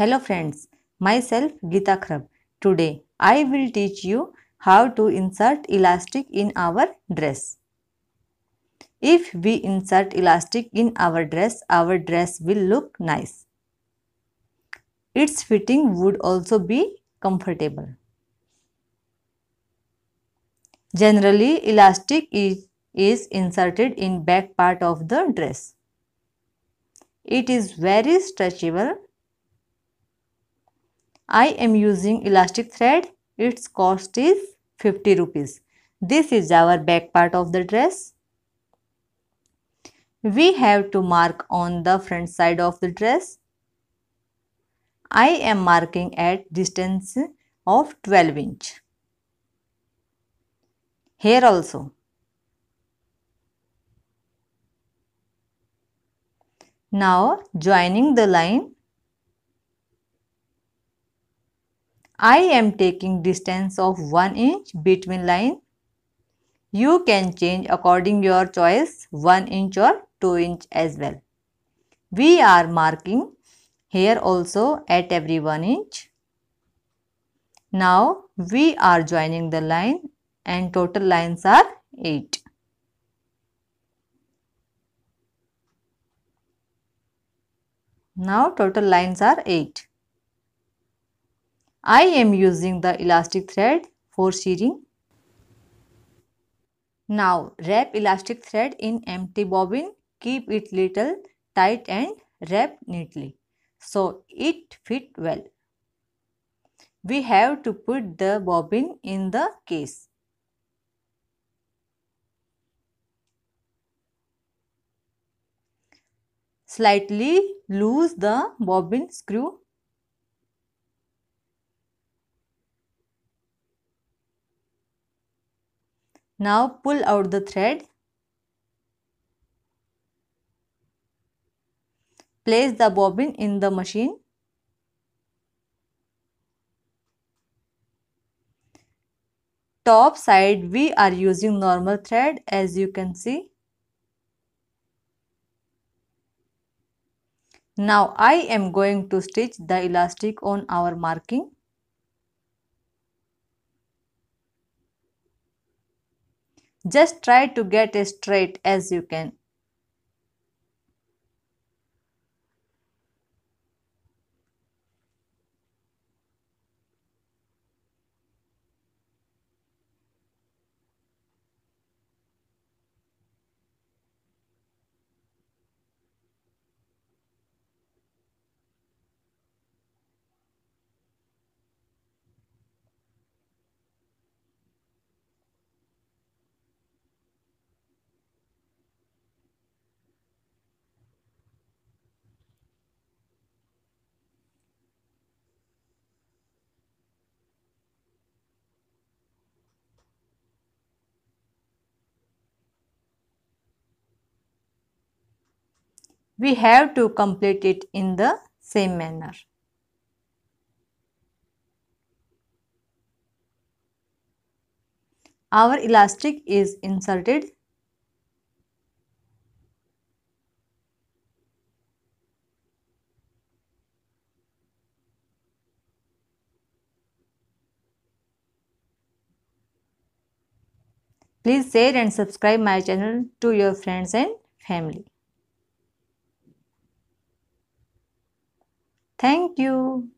Hello friends, myself Gita Krab. Today I will teach you how to insert elastic in our dress. If we insert elastic in our dress, our dress will look nice. Its fitting would also be comfortable. Generally, elastic is, is inserted in back part of the dress. It is very stretchable I am using elastic thread. Its cost is 50 rupees. This is our back part of the dress. We have to mark on the front side of the dress. I am marking at distance of 12 inch. Here also. Now joining the line I am taking distance of 1 inch between line. You can change according your choice 1 inch or 2 inch as well. We are marking here also at every 1 inch. Now we are joining the line and total lines are 8. Now total lines are 8. I am using the elastic thread for shearing. Now wrap elastic thread in empty bobbin, keep it little tight and wrap neatly so it fit well. We have to put the bobbin in the case. Slightly loose the bobbin screw Now pull out the thread. Place the bobbin in the machine. Top side we are using normal thread as you can see. Now I am going to stitch the elastic on our marking. Just try to get as straight as you can. we have to complete it in the same manner. Our elastic is inserted. Please share and subscribe my channel to your friends and family. thank you